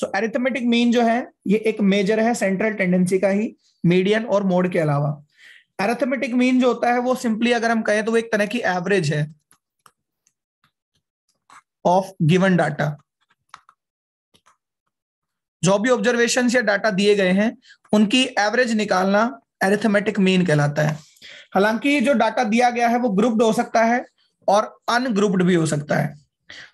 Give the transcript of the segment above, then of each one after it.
सो arithmetic mean जो है ये एक मेजर है सेंट्रल टेंडेंसी का ही मीडियन और मोड के अलावा एरिथमेटिक मीन जो होता है वो सिंपली अगर हम कहें तो वो एक तरह की एवरेज है ऑफ गिवन डाटा जो भी ऑब्जर्वेशन या डाटा दिए गए हैं उनकी एवरेज निकालना एरिथमेटिक मीन कहलाता है हालांकि जो डाटा दिया गया है वो ग्रुप्ड हो सकता है और अनग्रुप्ड भी हो सकता है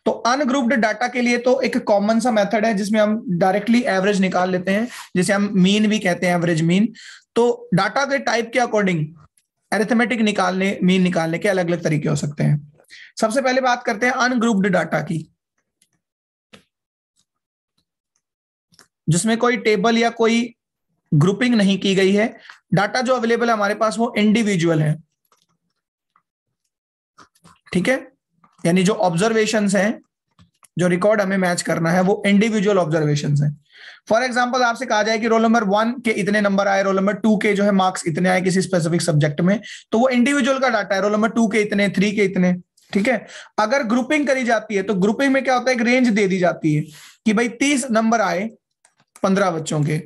तो अनग्रुप्ड डाटा के लिए तो एक कॉमन सा मेथड है जिसमें हम डायरेक्टली एवरेज निकाल लेते हैं जिसे हम मीन भी कहते हैं एवरेज मीन तो डाटा के टाइप के अकॉर्डिंग एरिथमेटिक निकालने मीन निकालने के अलग अलग तरीके हो सकते हैं सबसे पहले बात करते हैं अनग्रुप्ड डाटा की जिसमें कोई टेबल या कोई ग्रुपिंग नहीं की गई है डाटा जो अवेलेबल है हमारे पास वो इंडिविजुअल है ठीक है यानी जो ऑब्जर्वेशन हैं जो रिकॉर्ड हमें मैच करना है वो इंडिविजुअल ऑब्जर्वेशन है फॉर एग्जाम्पल आपसे कहा जाए कि रोल नंबर वन के इतने नंबर आए रोल नंबर टू के जो है मार्क्स इतने आए किसी स्पेसिफिक सब्जेक्ट में तो वो इंडिविजुअल का डाटा है रोल नंबर टू के इतने थ्री के इतने ठीक है अगर ग्रुपिंग करी जाती है तो ग्रुपिंग में क्या होता है एक रेंज दे दी जाती है कि भाई तीस नंबर आए पंद्रह बच्चों के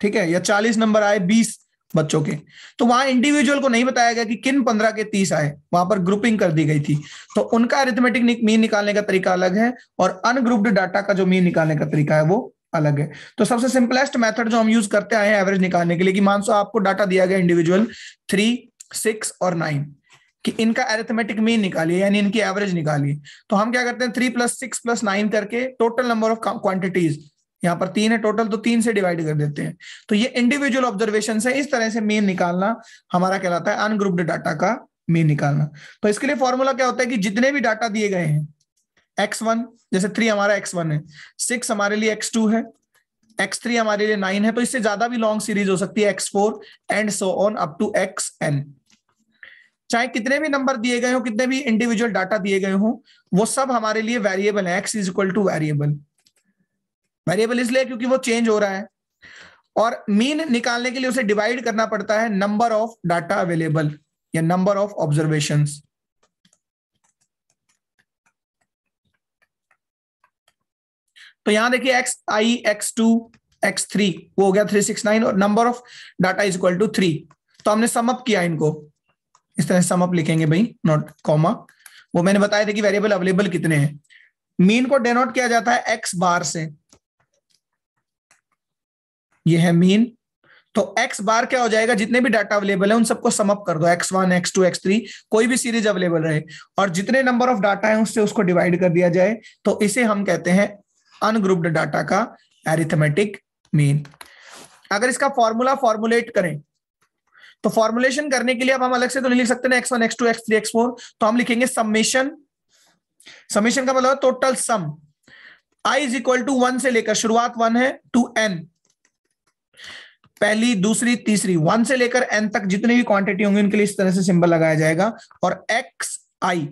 ठीक है या चालीस नंबर आए बीस बच्चों के तो वहां इंडिविजुअल को नहीं बताया गया कि किन पंद्रह के तीस आए वहां पर ग्रुपिंग कर दी गई थी तो उनका अरिथमेटिक मीन निकालने का तरीका अलग है और अनग्रुप्ड डाटा का जो मीन निकालने का तरीका है वो अलग है तो सबसे सिंपलेस्ट मेथड जो हम यूज करते आए हैं एवरेज निकालने के लिए कि मान सो आपको डाटा दिया गया इंडिविजुअल थ्री सिक्स और नाइन कि इनका एरिथमेटिक मीन निकालिए यानी इनकी एवरेज निकालिए तो हम क्या करते हैं three plus six plus nine करके टोटल नंबर ऑफ क्वांटिटीज यहां पर तीन है टोटल तो तीन से डिवाइड कर देते हैं तो ये इंडिविजुअल ऑब्जर्वेशन है इस तरह से मेन निकालना हमारा कहलाता है अनग्रुप्ड डाटा का मेन निकालना तो इसके लिए फॉर्मूला क्या होता है कि जितने भी डाटा दिए गए हैं एक्स वन जैसे थ्री हमारा एक्स वन है सिक्स हमारे लिए एक्स टू है एक्स थ्री हमारे लिए नाइन है तो इससे ज्यादा भी लॉन्ग सीरीज हो सकती है X four and so on up to X N चाहे कितने भी नंबर दिए गए हो कितने भी इंडिविजुअल डाटा दिए गए हो वो सब हमारे लिए वेरिएबल है X is equal to variable variable इसलिए क्योंकि वो चेंज हो रहा है और मीन निकालने के लिए उसे डिवाइड करना पड़ता है नंबर ऑफ डाटा अवेलेबल या नंबर ऑफ ऑब्जर्वेशन तो यहां देखिए X I X two x three वो हो गया थ्री सिक्स नाइन और number of data is equal to three तो हमने समअप किया इनको इस तरह समअप लिखेंगे भाई नॉट कॉमा वो मैंने बताया था कि वेरिएबल अवेलेबल कितने हैं मीन को डेनोट किया जाता है एक्स बार से ये है मीन तो एक्स बार क्या हो जाएगा जितने भी डाटा अवेलेबल है उन सबको समअप कर दो X one x two x three कोई भी सीरीज अवेलेबल रहे और जितने नंबर ऑफ डाटा है उससे उसको डिवाइड कर दिया जाए तो इसे हम कहते हैं अनग्रुप्ड डाटा का एरिथमेटिक मीन अगर इसका फॉर्मूला फॉर्मुलेट करें तो फॉर्मुलेशन करने के लिए अब हम अलग से तो नहीं लिख सकते ना X one x two x three x four तो हम लिखेंगे समेशन समेशन का मतलब total sum I is equal to one से लेकर शुरुआत वन है टू एन पहली दूसरी तीसरी वन से लेकर एन तक जितनी भी क्वांटिटी होंगी उनके लिए इस तरह से सिंबल लगाया जाएगा और एक्स आई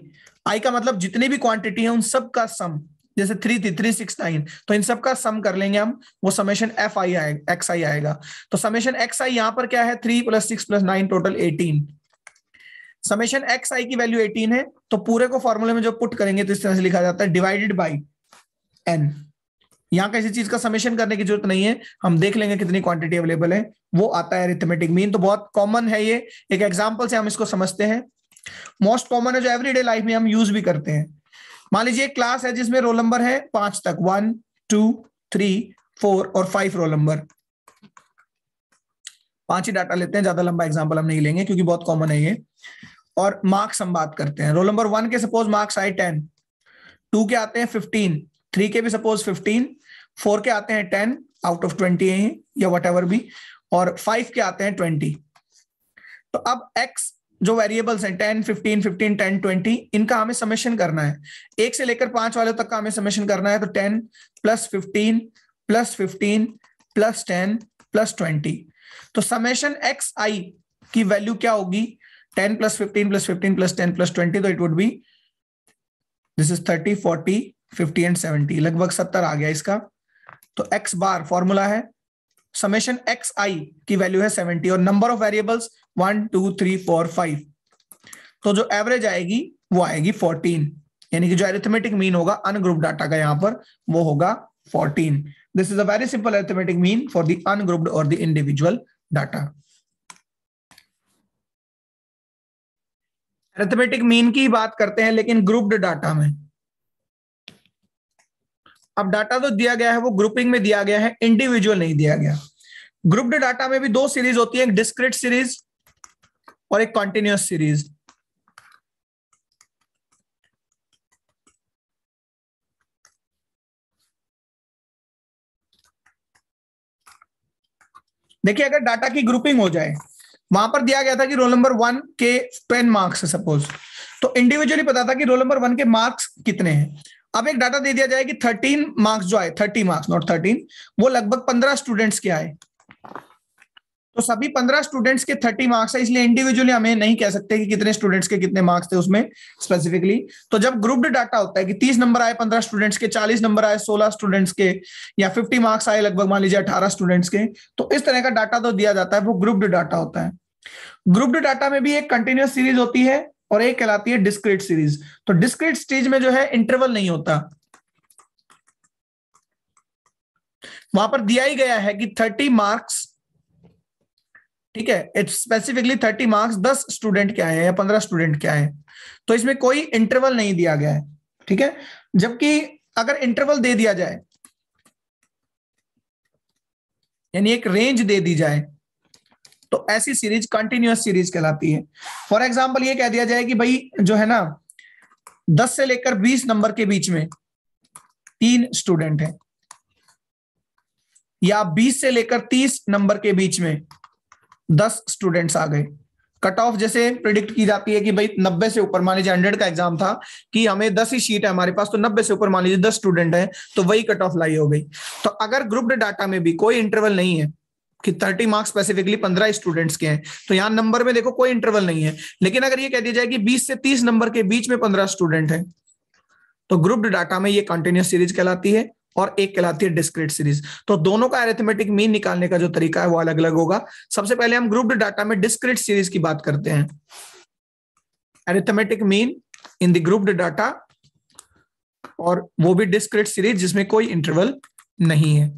आई का मतलब जितनी भी क्वांटिटी है उन सब का सम जैसे थ्री थी थ्री सिक्स नाइन तो इन सब का सम कर लेंगे हम वो समेशन एफ आई आएगा एक्स आई आएगा तो समेशन एक्स आई यहां पर क्या है three plus six plus nine total eighteen summation X I की वैल्यू एटीन है तो पूरे को फॉर्मूले में जो पुट करेंगे तो इस तरह से लिखा जाता है डिवाइडेड बाई एन यहाँ किसी चीज का समेशन करने की जरूरत नहीं है हम देख लेंगे कितनी क्वांटिटी अवेलेबल है वो आता है अरिथमेटिक मीन तो बहुत कॉमन है ये एक एग्जाम्पल से हम इसको समझते हैं मोस्ट कॉमन है जो एवरीडे लाइफ में हम यूज भी करते हैं मान लीजिए एक क्लास है जिसमें रोल नंबर है पांच तक वन टू थ्री फोर और फाइव रोल नंबर पांच ही डाटा लेते हैं ज्यादा लंबा एग्जाम्पल हम नहीं लेंगे क्योंकि बहुत कॉमन है ये और मार्क्स हम बात करते हैं रोल नंबर वन के सपोज मार्क्स आए टेन टू के आते हैं फिफ्टीन थ्री के भी सपोज फिफ्टीन फोर के आते हैं टेन आउट ऑफ ट्वेंटी या वट भी और फाइव के आते हैं ट्वेंटी तो अब एक्स जो वेरिएबल्स हैं ten fifteen fifteen ten twenty इनका हमें समेशन करना है एक से लेकर पांच वाले तक का हमें समेशन करना है तो ten plus fifteen plus fifteen plus ten plus twenty तो समेशन एक्स आई की वैल्यू क्या होगी ten plus fifteen plus fifteen plus ten plus twenty तो it would be this is thirty forty fifty and seventy लगभग सत्तर आ गया इसका तो एक्स बार फॉर्मूला है समेशन एक्स आई की वैल्यू है सेवेंटी और number of variables one two three four five तो जो एवरेज आएगी वो आएगी फोर्टीन यानी कि जो एरिथमेटिक मीन होगा अनग्रुप डाटा का यहां पर वो होगा fourteen this is a very simple arithmetic mean for the ungrouped और the individual data arithmetic mean की बात करते हैं लेकिन ग्रुप्ड डाटा में अब डाटा तो दिया गया है वो ग्रुपिंग में दिया गया है इंडिविजुअल नहीं दिया गया ग्रुप्ड डाटा में भी दो सीरीज होती है एक डिस्क्रिट सीरीज और एक कॉन्टिन्यूस सीरीज देखिए अगर डाटा की ग्रुपिंग हो जाए वहां पर दिया गया था कि रोल नंबर वन के टेन मार्क्स है सपोज तो इंडिविजुअली पता था कि रोल नंबर वन के मार्क्स कितने हैं अब एक डाटा दे दिया जाए कि थर्टीन मार्क्स जो आए थर्टी मार्क्स नॉट थर्टीन वो लगभग पंद्रह स्टूडेंट्स के आए तो सभी पंद्रह स्टूडेंट्स के थर्टी मार्क्स है इसलिए इंडिविजुअली हमें नहीं कह सकते कि कितने स्टूडेंट्स के कितने मार्क्स थे उसमें स्पेसिफिकली तो जब ग्रुप्ड डाटा होता है कि तीस नंबर आए पंद्रह स्टूडेंट्स के चालीस नंबर आए सोलह स्टूडेंट्स के या फिफ्टी मार्क्स आए लगभग मान लीजिए अठारह स्टूडेंट्स के तो इस तरह का डाटा तो दिया जाता है वो ग्रुप्ड डाटा होता है ग्रुप्ड डाटा में भी एक कंटिन्यूस सीरीज होती है और एक कहलाती है डिस्क्रीट सीरीज तो डिस्क्रीट स्टेज में जो है इंटरवल नहीं होता वहां पर दिया ही गया है कि थर्टी मार्क्स ठीक है इट्स स्पेसिफिकली थर्टी मार्क्स दस स्टूडेंट क्या है या पंद्रह स्टूडेंट क्या है तो इसमें कोई इंटरवल नहीं दिया गया है ठीक है जबकि अगर इंटरवल दे दिया जाए यानी एक रेंज दे दी जाए तो ऐसी सीरीज कंटिन्यूस सीरीज कहलाती है फॉर एग्जाम्पल ये कह दिया जाए कि भाई जो है ना दस से लेकर बीस नंबर के बीच में तीन स्टूडेंट हैं या 20 से लेकर 30 नंबर के बीच में 10 स्टूडेंट्स आ गए कट ऑफ जैसे प्रिडिक्ट की जाती है कि भाई 90 से ऊपर मान लीजिए हंड्रेड का एग्जाम था कि हमें 10 ही शीट है हमारे पास तो 90 से ऊपर मान लीजिए 10 स्टूडेंट हैं तो वही कट ऑफ लाई हो गई तो अगर ग्रुप्ड डाटा में भी कोई इंटरवल नहीं है कि थर्टी मार्क्स स्पेसिफिकली पंद्रह स्टूडेंट्स के हैं तो यहाँ नंबर में देखो कोई इंटरवल नहीं है लेकिन अगर ये कह दिया जाए कि बीस से तीस नंबर के बीच में पंद्रह स्टूडेंट है तो ग्रुप्ड डाटा में ये कंटिन्यूस सीरीज कहलाती है और एक कहलाती है डिस्क्रीट सीरीज तो दोनों का एरेथमेटिक मीन निकालने का जो तरीका है वो अलग अलग होगा सबसे पहले हम ग्रुप्ड डाटा में डिस्क्रीट सीरीज की बात करते हैं arithmetic mean in the grouped data और वो भी डिस्क्रीट सीरीज जिसमें कोई इंटरवल नहीं है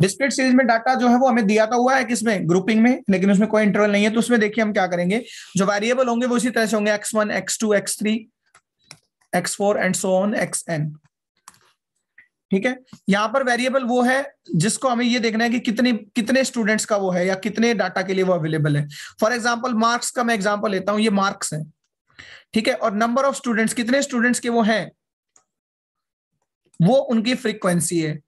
डिस्प्लेट सीरीज में डाटा जो है वो हमें दिया था तो हुआ है किसमें ग्रुपिंग में लेकिन उसमें कोई इंटरवल नहीं है तो उसमें देखिए हम क्या करेंगे जो वेरिएबल होंगे वो इसी तरह से होंगे x one x two x three x four and so on x n ठीक है यहां पर वेरिएबल वो है जिसको हमें ये देखना है कि कितने कितने स्टूडेंट्स का वो है या कितने डाटा के लिए वो अवेलेबल है फॉर एग्जाम्पल मार्क्स का मैं एग्जाम्पल लेता हूँ ये मार्क्स है ठीक है और नंबर ऑफ स्टूडेंट्स कितने स्टूडेंट्स के वो हैं वो उनकी फ्रीक्वेंसी है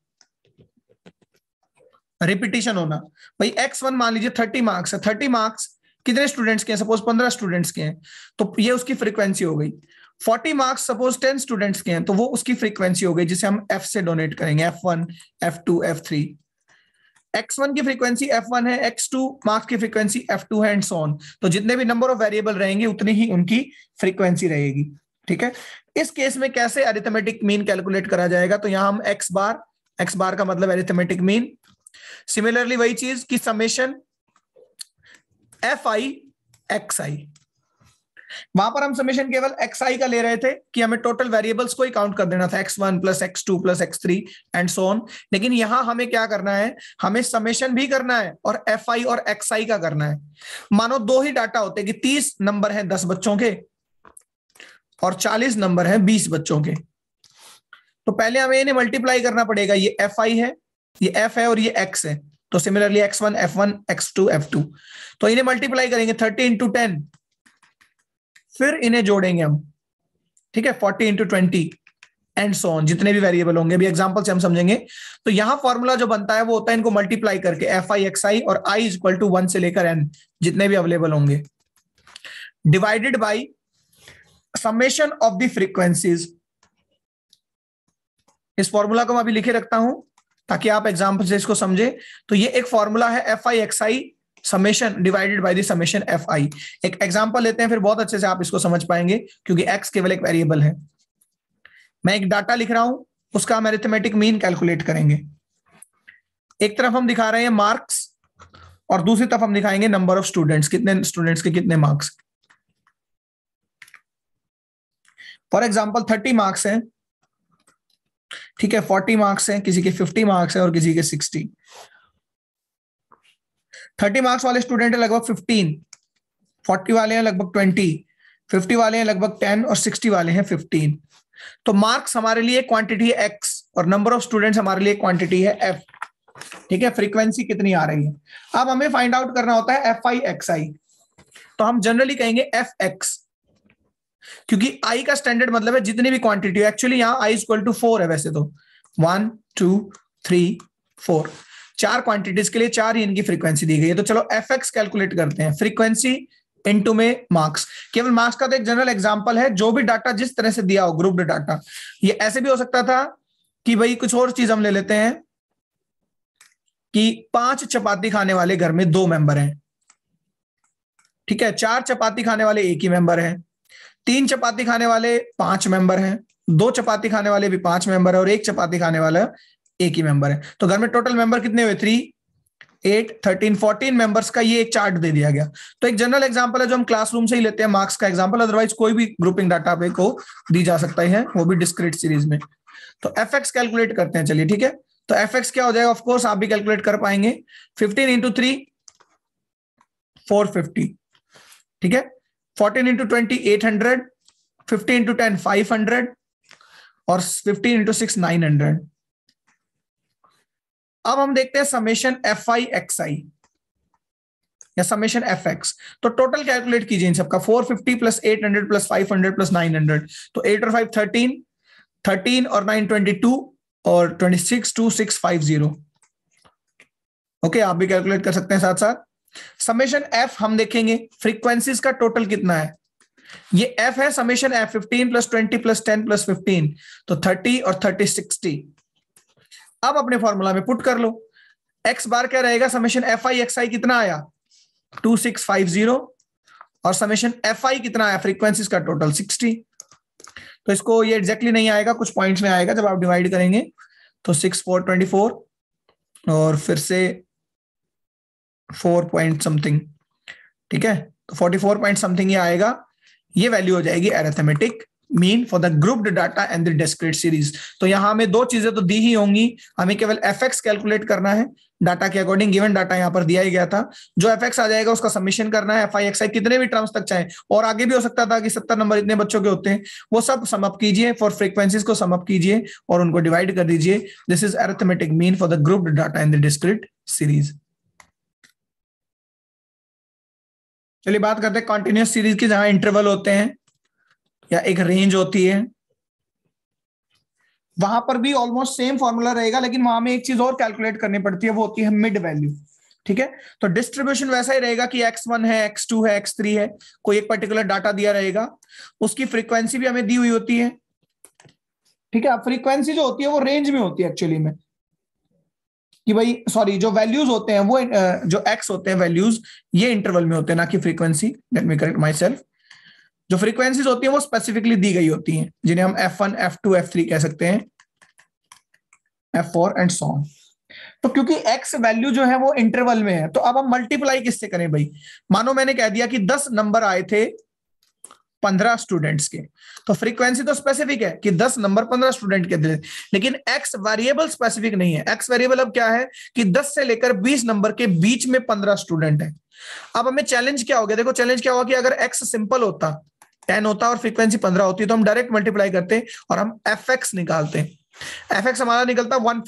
रिपीटेशन होना भाई एक्स वन मान लीजिए थर्टी मार्क्स है थर्टी मार्क्स कितने स्टूडेंट्स के हैं सपोज पंद्रह स्टूडेंट्स के हैं तो ये उसकी फ्रीक्वेंसी हो गई forty marks suppose ten students के हैं तो वो उसकी फ्रीक्वेंसी हो गई जिसे हम एफ से डोनेट करेंगे f one f two f three की फ्रीक्वेंसी f1 है x2 मार्क्स की फ्रीक्वेंसी f2 है एंड ऑन तो जितने भी नंबर ऑफ वेरिएबल रहेंगे उतनी ही उनकी फ्रीक्वेंसी रहेगी ठीक है इस केस में कैसे अरिथमेटिक मीन कैलकुलेट करा जाएगा तो यहां हम एक्स बार एक्स बार का मतलब एरिथमेटिक मीन सिमिलरली वही चीज कि summation f i x i वहां पर हम समेशन केवल एक्स आई का ले रहे थे कि हमें टोटल वेरिएबल्स को ही काउंट कर देना था x one plus x two plus x three and so on लेकिन यहां हमें क्या करना है हमें समेशन भी करना है और एफ आई और एक्स आई का करना है मानो दो ही डाटा होते कि तीस नंबर है दस बच्चों के और चालीस नंबर है बीस बच्चों के तो पहले हमें इन्हें मल्टीप्लाई करना पड़ेगा ये एफ आई है ये एफ है और ये एक्स है तो similarly x one f one x two f two तो इन्हें मल्टीप्लाई करेंगे थर्टी इंटू टेन फिर इन्हें जोड़ेंगे हम ठीक है forty into twenty and so on जितने भी वेरिएबल होंगे अभी एग्जाम्पल से हम समझेंगे तो यहां फॉर्मूला जो बनता है वो होता है इनको मल्टीप्लाई करके एफ आई एक्स आई और आई इक्वल टू वन से लेकर एन जितने भी अवेलेबल होंगे divided by summation of the frequencies इस फॉर्मूला को मैं अभी लिखे रखता हूं ताकि आप एग्जाम्पल से इसको समझे तो ये एक फॉर्मूला है f i x i summation divided by the summation f i एक एग्जाम्पल लेते हैं फिर बहुत अच्छे से आप इसको समझ पाएंगे क्योंकि एक्स केवल एक वेरिएबल है मैं एक डाटा लिख रहा हूं उसका हम एरिथमेटिक मीन कैलकुलेट करेंगे एक तरफ हम दिखा रहे हैं मार्क्स और दूसरी तरफ हम दिखाएंगे नंबर ऑफ स्टूडेंट्स कितने स्टूडेंट्स के कितने marks for example thirty marks हैं ठीक है फोर्टी मार्क्स है किसी के फिफ्टी मार्क्स है और किसी के सिक्सटी थर्टी मार्क्स वाले स्टूडेंट है लगभग फिफ्टीन फोर्टी वाले हैं लगभग ट्वेंटी फिफ्टी वाले हैं लगभग टेन और सिक्सटी वाले हैं फिफ्टीन तो मार्क्स हमारे लिए क्वांटिटी है एक्स और नंबर ऑफ स्टूडेंट्स हमारे लिए क्वांटिटी है एफ ठीक है फ्रीक्वेंसी कितनी आ रही है अब हमें फाइंड आउट करना होता है एफ आई एक्स आई तो हम जनरली कहेंगे एफ एक्स क्योंकि आई का स्टैंडर्ड मतलब है जितनी भी क्वांटिटी एक्चुअली यहां आई इक्वल टू फोर है वैसे तो वन टू थ्री फोर चार क्वांटिटीज के लिए चार ही इनकी फ्रीक्वेंसी दी गई है तो चलो एफ कैलकुलेट करते हैं फ्रीक्वेंसी इनटू में मार्क्स केवल मार्क्स का तो एक जनरल एग्जांपल है जो भी डाटा जिस तरह से दिया हो ग्रुप्ड डाटा ये ऐसे भी हो सकता था कि भाई कुछ और चीज हम ले लेते हैं कि पांच चपाती खाने वाले घर में दो मेंबर हैं ठीक है चार चपाती खाने वाले एक ही मेंबर हैं तीन चपाती खाने वाले पांच मेंबर हैं दो चपाती खाने वाले भी पांच मेंबर है और एक चपाती खाने वाला एक ही मेंबर है तो घर में टोटल मेंबर कितने हुए three eight thirteen fourteen members का ये एक चार्ट दे दिया गया तो एक जनरल एग्जांपल है जो हम क्लासरूम से ही लेते हैं मार्क्स का एग्जांपल अदरवाइज कोई भी ग्रुपिंग डाटा पे को दी जा सकता है वो भी डिस्क्रिट सीरीज में तो एफ कैलकुलेट करते हैं चलिए ठीक है तो एफ क्या हो जाएगा ऑफकोर्स आप भी कैलकुलेट कर पाएंगे fifteen into three four fifty ठीक है fourteen into twenty eight hundred fifty into ten five hundred और fifteen into six nine hundred अब हम देखते हैं summation f i x i या समेशन एफ एक्स तो टोटल कैलकुलेट कीजिए इन सबका four fifty plus eight hundred plus five hundred plus nine hundred तो एट और फाइव थर्टीन थर्टीन और नाइन ट्वेंटी टू और twenty six to six five zero okay आप भी कैलकुलेट कर सकते हैं साथ साथ समेशन एफ हम देखेंगे फ्रीक्वेंसीज का टोटल कितना है ये एफ है summation f fifteen plus twenty plus ten plus fifteen तो थर्टी और थर्टी सिक्सटी अब अपने फॉर्मूला में पुट कर लो एक्स बार क्या रहेगा summation f i x i कितना आया टू सिक्स फाइव जीरो और समेशन एफ आई कितना आया फ्रीक्वेंसीज का टोटल सिक्सटी तो इसको ये एग्जैक्टली नहीं आएगा कुछ पॉइंट्स में आएगा जब आप डिवाइड करेंगे तो सिक्स फोर ट्वेंटी फोर और फिर से फोर पॉइंट समथिंग ठीक है तो फोर्टी फोर पॉइंट समथिंग ये आएगा ये वैल्यू हो जाएगी arithmetic mean for the grouped data and the discrete series तो यहां हमें दो चीजें तो दी ही होंगी हमें केवल एफ एक्स कैलकुलेट करना है डाटा के अकॉर्डिंग गिवन डाटा यहाँ पर दिया ही गया था जो एफ एक्स आ जाएगा उसका सबमिशन करना है एफ आई एक्स आई कितने भी टर्म्स तक चाहे और आगे भी हो सकता था कि सत्तर नंबर इतने बच्चों के होते हैं वो सब समअप कीजिए फॉर फ्रीक्वेंसीज को समअप कीजिए और उनको डिवाइड कर दीजिए this is arithmetic mean for the grouped data in the discrete series चलिए बात करते हैं कॉन्टिन्यूस सीरीज की जहां इंटरवल होते हैं या एक रेंज होती है वहां पर भी ऑलमोस्ट सेम फॉर्मूला रहेगा लेकिन वहां में एक चीज और कैलकुलेट करनी पड़ती है वो होती है मिड वैल्यू ठीक है तो डिस्ट्रीब्यूशन वैसा ही रहेगा कि एक्स वन है एक्स टू है एक्स थ्री है कोई एक पर्टिकुलर डाटा दिया रहेगा उसकी फ्रीक्वेंसी भी हमें दी हुई होती है ठीक है फ्रीक्वेंसी जो होती है वो रेंज में होती है एक्चुअली में कि भाई सॉरी जो वैल्यूज होते हैं वो जो एक्स होते हैं वैल्यूज ये इंटरवल में होते हैं ना कि frequency let me correct myself जो फ्रीक्वेंसीज होती हैं वो स्पेसिफिकली दी गई होती हैं जिन्हें हम f one f two f three कह सकते हैं एफ फोर एंड सॉन्ग तो क्योंकि एक्स वैल्यू जो है वो इंटरवल में है तो अब हम मल्टीप्लाई किससे करें भाई मानो मैंने कह दिया कि दस नंबर आए थे पंद्रह स्टूडेंट्स के तो फ्रीक्वेंसी तो स्पेसिफिक है कि दस नंबर पंद्रह स्टूडेंट के दिए लेकिन एक्स वेरिएबल स्पेसिफिक नहीं है एक्स वेरिएबल अब क्या है कि दस से लेकर बीस नंबर के बीच में पंद्रह स्टूडेंट है अब हमें चैलेंज क्या हो गया देखो चैलेंज क्या हुआ कि अगर एक्स सिंपल होता टेन होता और फ्रीक्वेंसी पंद्रह होती तो हम डायरेक्ट मल्टीप्लाई करते और हम एफ निकालते एफ हमारा निकलता वन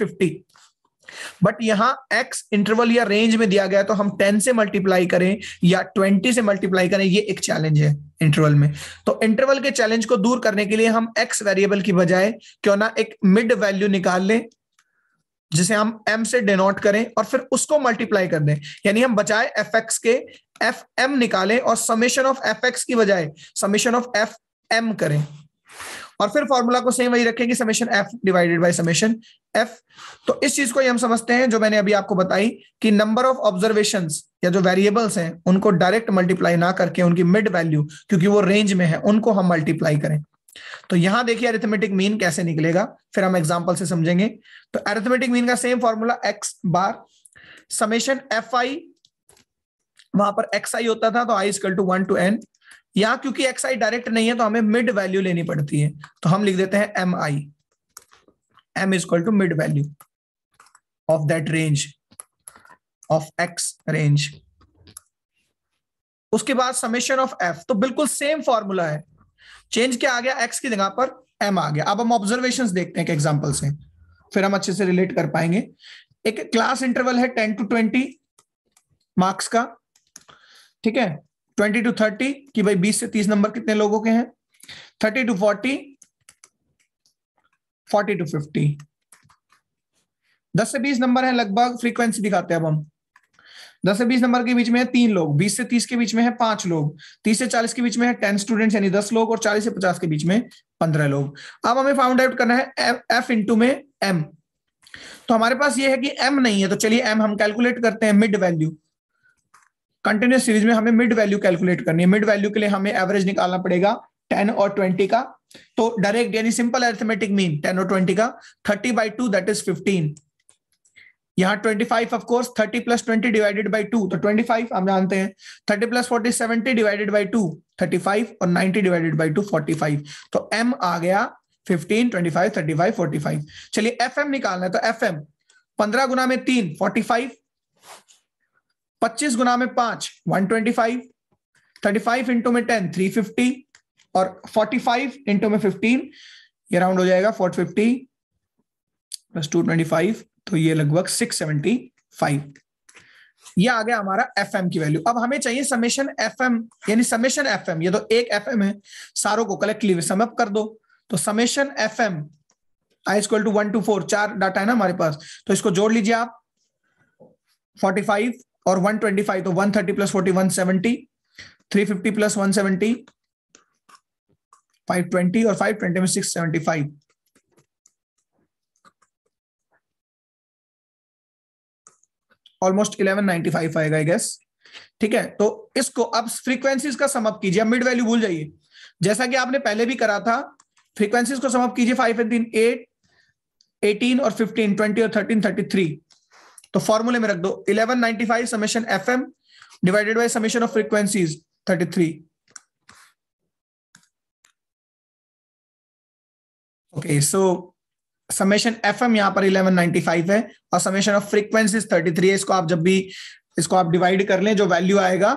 बट यहां एक्स इंटरवल या रेंज में दिया गया तो हम टेन से मल्टीप्लाई करें या ट्वेंटी से मल्टीप्लाई करें ये एक चैलेंज है इंटरवल में तो इंटरवल के चैलेंज को दूर करने के लिए हम एक्स वेरिएबल की बजाय क्यों ना एक मिड वैल्यू निकाल लें जिसे हम एम से डिनोट करें और फिर उसको मल्टीप्लाई कर दें यानी हम बजाय एफ एक्स के एफ एम निकालें और समेशन ऑफ एफ एक्स की बजाय समेशन ऑफ एफ एम करें और फिर फॉर्मूला को सेम वही रखेंगे summation f divided by summation f तो इस चीज को हम समझते हैं जो मैंने अभी आपको बताई कि नंबर ऑफ ऑब्जर्वेशन या जो वेरिएबल्स हैं उनको डायरेक्ट मल्टीप्लाई ना करके उनकी मिड वैल्यू क्योंकि वो रेंज में है उनको हम मल्टीप्लाई करें तो यहां देखिए अरिथमेटिक मीन कैसे निकलेगा फिर हम एग्जाम्पल से समझेंगे तो अरिथमेटिक मीन का same formula x bar summation f i वहां पर एक्स आई होता था तो i is equal to one two n यहाँ क्योंकि एक्स आई डायरेक्ट नहीं है तो हमें मिड वैल्यू लेनी पड़ती है तो हम लिख देते हैं m i m is equal to mid value of that range of x range उसके बाद समेशन ऑफ एफ तो बिल्कुल सेम फॉर्मूला है चेंज क्या आ गया एक्स की जगह पर एम आ गया अब हम ऑब्जर्वेशन देखते हैं एग्जाम्पल से फिर हम अच्छे से रिलेट कर पाएंगे एक क्लास इंटरवल है टेन टू ट्वेंटी मार्क्स का ठीक है ट्वेंटी टू थर्टी कि भाई बीस से तीस नंबर कितने लोगों के हैं thirty to forty forty to fifty दस से बीस नंबर है लगभग फ्रीक्वेंसी दिखाते हैं अब हम दस से बीस नंबर के बीच में है तीन लोग बीस से तीस के बीच में है पांच लोग तीस से चालीस के बीच में है टेन स्टूडेंट्स यानी दस लोग और चालीस से पचास के बीच में पंद्रह लोग अब हमें फाउंड आउट करना है एफ इंटू में एम तो हमारे पास ये है कि एम नहीं है तो चलिए एम हम कैलकुलेट करते हैं मिड वैल्यू कंटिन्यूस सीरीज में हमें मिड वैल्यू कैलकुलेट करनी है मिड वैल्यू के लिए हमें एवरेज निकालना पड़ेगा टेन और ट्वेंटी का तो डायरेक्ट यानी सिंपल एर्थमेटिक मीन टेन और ट्वेंटी का thirty by two that is fifteen यहाँ 25 of course 30 plus 20 divided by 2 तो 25 हम जानते हैं 30 प्लस 40 70 डिवाइडेड बाय 2 35 और 90 डिवाइडेड बाय 2 45 तो m आ गया 15 25 35 45 चलिए fm निकालना है तो fm 15 गुना में 3 45 पच्चीस गुना में पांच थर्टी फाइव इंटू में थ्री फिफ्टी और फाइव इंटू में फिफ्टीन ये राउंड हो जाएगा फिफ्टी प्लस फाइव तो ये लगभग फाइव ये आ गया हमारा एफएम की वैल्यू अब हमें चाहिए समेशन एम यानी समेशन एम ये तो एक एम है सारों को कलेक्टली सम अप कर दो तो summation m i equal to one two four चार डाटा है ना हमारे पास तो इसको जोड़ लीजिए आप फोर्टी फाइव और 125 तो 130 प्लस 40 170 350 प्लस 170 520 और 520 में 675 ऑलमोस्ट 1195 आएगा आई गेस ठीक है तो इसको अब फ्रीक्वेंसीज का समअप कीजिए मिड वैल्यू भूल जाइए जैसा कि आपने पहले भी करा था फ्रीक्वेंसीज को समअप कीजिए फाइव एंड एट एटीन और फिफ्टीन ट्वेंटी और थर्टीन थर्टी थ्री तो फॉर्मूले में रख दो 1195 summation m divided by summation of frequencies 33 okay so summation f m यहां पर 1195 है और समेशन ऑफ फ्रीक्वेंसीज 33 है इसको आप जब भी इसको आप डिवाइड कर लें जो वैल्यू आएगा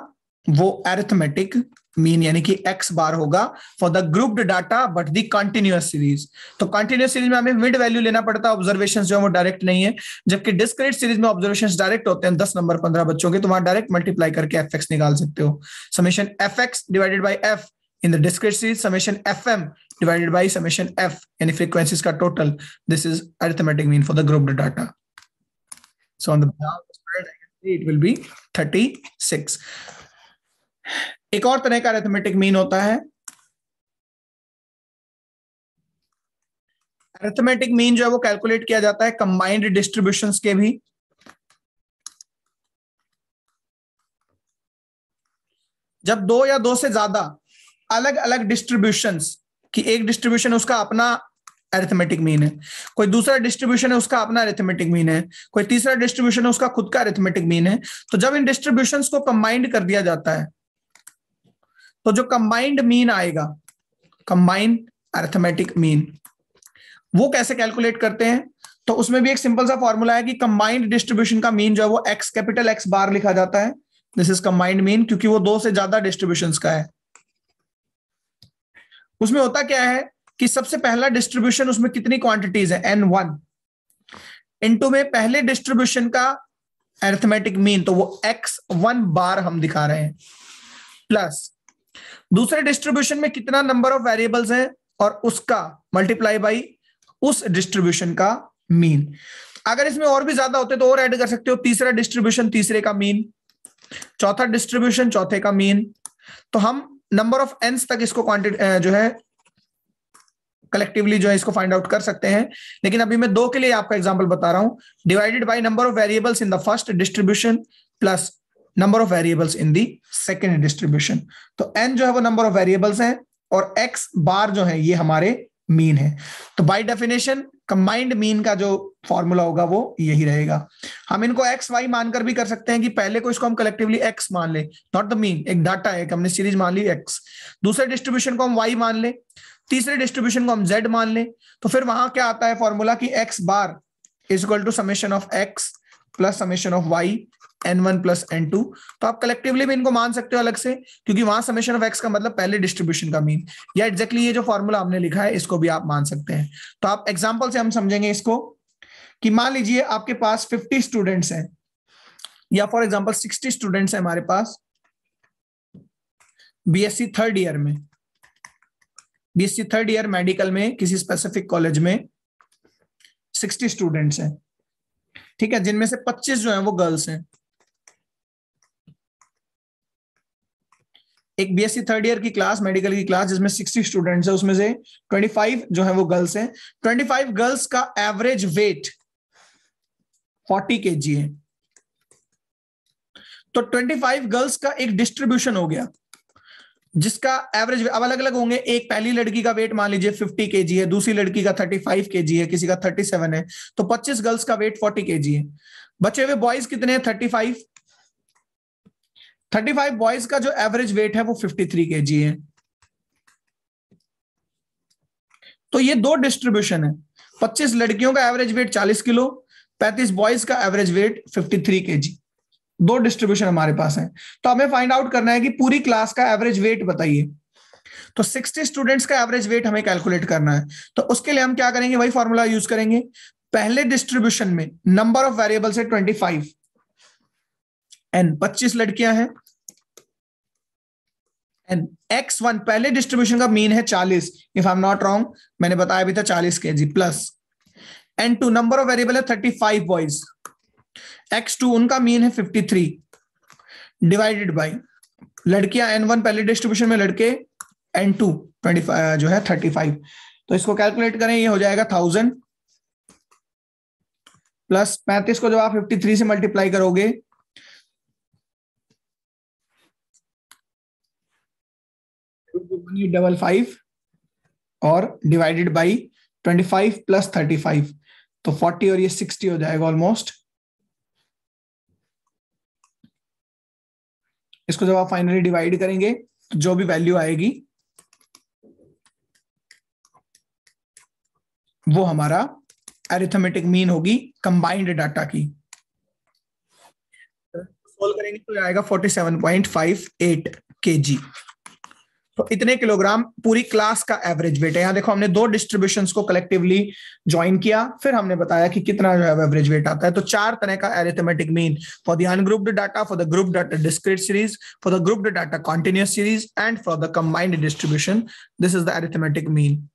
वो एरिथमेटिक मीन यानी कि एक्स बार होगा for the grouped data but the continuous series तो कंटिन्यूस सीरीज में हमें मिड वैल्यू लेना पड़ता है ऑब्जर्वेशन जो है वो डायरेक्ट नहीं है जबकि डिस्क्रेट सीरीज में ऑब्जर्वेशन डायरेक्ट होते हैं दस नंबर पंद्रह बच्चों के तो वहां डायरेक्ट मल्टीप्लाई करके एफ एक्स निकाल सकते हो summation f x divided by f in the discrete series summation f m divided by summation f यानी फ्रीक्वेंसीज का total this is arithmetic mean for the grouped data so on the it will be 36 एक और तरह का arithmetic mean होता है arithmetic mean जो है वो कैलकुलेट किया जाता है कंबाइंड डिस्ट्रीब्यूशन के भी जब दो या दो से ज्यादा अलग अलग डिस्ट्रीब्यूशन की एक डिस्ट्रीब्यूशन उसका अपना अरेथमेटिक मीन है कोई दूसरा डिस्ट्रीब्यूशन है उसका अपना अरिथमेटिक मीन है कोई तीसरा डिस्ट्रीब्यूशन है उसका खुद का अरिथमेटिक मीन है तो जब इन डिस्ट्रीब्यूशन को कंबाइंड कर दिया जाता है तो जो कंबाइंड मीन आएगा कंबाइंड अर्थमेटिक मीन वो कैसे कैलकुलेट करते हैं तो उसमें भी एक सिंपल सा फॉर्मूला है कि कंबाइंड डिस्ट्रीब्यूशन का मीन जो है वो एक्स कैपिटल एक्स बार लिखा जाता है दिस इज कंबाइंड मीन क्योंकि वो दो से ज्यादा डिस्ट्रीब्यूशन का है उसमें होता क्या है कि सबसे पहला डिस्ट्रीब्यूशन उसमें कितनी क्वांटिटीज है एन वन टू में पहले डिस्ट्रीब्यूशन का अर्थमेटिक मीन तो वो एक्स वन बार हम दिखा रहे हैं प्लस दूसरे डिस्ट्रीब्यूशन में कितना नंबर ऑफ वेरिएबल्स है और उसका मल्टीप्लाई बाई उस डिस्ट्रीब्यूशन का मीन अगर इसमें और भी ज्यादा होते तो और ऐड कर सकते हो तीसरा डिस्ट्रीब्यूशन तीसरे का मीन चौथा डिस्ट्रीब्यूशन चौथे का मीन तो हम नंबर ऑफ एंस तक इसको क्वांटिटी जो है कलेक्टिवली जो है इसको फाइंड आउट कर सकते हैं लेकिन अभी मैं दो के लिए आपका एग्जाम्पल बता रहा हूं divided by number of variables in the first distribution plus number of variables in the second distribution तो एन जो है वो नंबर ऑफ वेरिएबल्स है और एक्स बार जो है ये हमारे मीन है तो बाई डेफिनेशन कंबाइंड मीन का जो फॉर्मूला होगा वो यही रहेगा हम इनको एक्स वाई मानकर भी कर सकते हैं कि पहले को इसको हम कलेक्टिवली एक्स मान ले नॉट द मीन एक डाटा है कि हमने सीरीज मान ली एक्स दूसरे डिस्ट्रीब्यूशन को हम वाई मान ले तीसरे डिस्ट्रीब्यूशन को हम जेड मान ले तो फिर वहां क्या आता है फॉर्मूला की x bar is equal to summation of x plus summation of y n one plus n two तो आप कलेक्टिवली भी इनको मान सकते हो अलग से क्योंकि वहां समेशन ऑफ एक्स का मतलब पहले डिस्ट्रीब्यूशन का मीन या एक्जेक्टली exactly ये जो फॉर्मूला हमने लिखा है इसको भी आप मान सकते हैं तो आप एग्जाम्पल से हम समझेंगे इसको कि मान लीजिए आपके पास फिफ्टी स्टूडेंट्स हैं या फॉर एग्जाम्पल सिक्सटी स्टूडेंट्स हैं हमारे पास सी थर्ड ईयर में बीएससी थर्ड ईयर मेडिकल में किसी स्पेसिफिक कॉलेज में सिक्सटी स्टूडेंट्स हैं ठीक है जिनमें से पच्चीस जो है वो गर्ल्स हैं एक बीएससी थर्ड ईयर की क्लास मेडिकल की क्लास जिसमें 60 स्टूडेंट्स है उसमें से 25 जो है वो गर्ल्स हैं 25 गर्ल्स का एवरेज वेट 40 के है तो 25 गर्ल्स का एक डिस्ट्रीब्यूशन हो गया जिसका एवरेज अब अलग अलग होंगे एक पहली लड़की का वेट मान लीजिए 50 के है दूसरी लड़की का 35 के है किसी का 37 है तो 25 गर्ल्स का वेट 40 के है बचे हुए बॉयज कितने हैं 35 थर्टी फाइव बॉयज का जो एवरेज वेट है वो फिफ्टी थ्री के जी है तो ये दो डिस्ट्रीब्यूशन है पच्चीस लड़कियों का एवरेज वेट चालीस किलो पैंतीस बॉयज का average weight fifty three K G दो डिस्ट्रीब्यूशन हमारे पास है तो हमें फाइंड आउट करना है कि पूरी क्लास का एवरेज वेट बताइए तो 60 स्टूडेंट्स का एवरेज वेट हमें कैलकुलेट करना है तो उसके लिए हम क्या करेंगे वही फॉर्मूला यूज करेंगे पहले डिस्ट्रीब्यूशन में नंबर ऑफ वेरिएबल्स है फाइव एन पच्चीस लड़कियां हैं एंड एक्स वन पहले डिस्ट्रीब्यूशन का मीन है चालीस if I am not wrong मैंने बताया अभी था चालीस K G plus and two number of variable है thirty five boys x two उनका मीन है फिफ्टी थ्री डिवाइडेड बाई लड़कियां एन वन पहले डिस्ट्रीब्यूशन में लड़के एन टू ट्वेंटी जो है थर्टी फाइव तो इसको कैलकुलेट करें ये हो जाएगा थाउजेंड प्लस पैंतीस को जब आप फिफ्टी थ्री से मल्टीप्लाई करोगे डबल फाइव और divided by twenty five plus thirty five तो फोर्टी और ये सिक्सटी हो जाएगा ऑलमोस्ट इसको जब आप फाइनली डिवाइड करेंगे तो जो भी वैल्यू आएगी वो हमारा एरिथमेटिक मीन होगी कंबाइंड डाटा की सोल्व करेंगे तो आएगा forty seven point five eight K G तो इतने किलोग्राम पूरी क्लास का एवरेज वेट है यहाँ देखो हमने दो डिस्ट्रीब्यूशन को कलेक्टिवली ज्वाइन किया फिर हमने बताया कि कितना जो है एवरेज वेट आता है तो चार तरह का arithmetic mean for the ungrouped data for the group data discrete series for the grouped data continuous series and for the combined distribution this is the arithmetic mean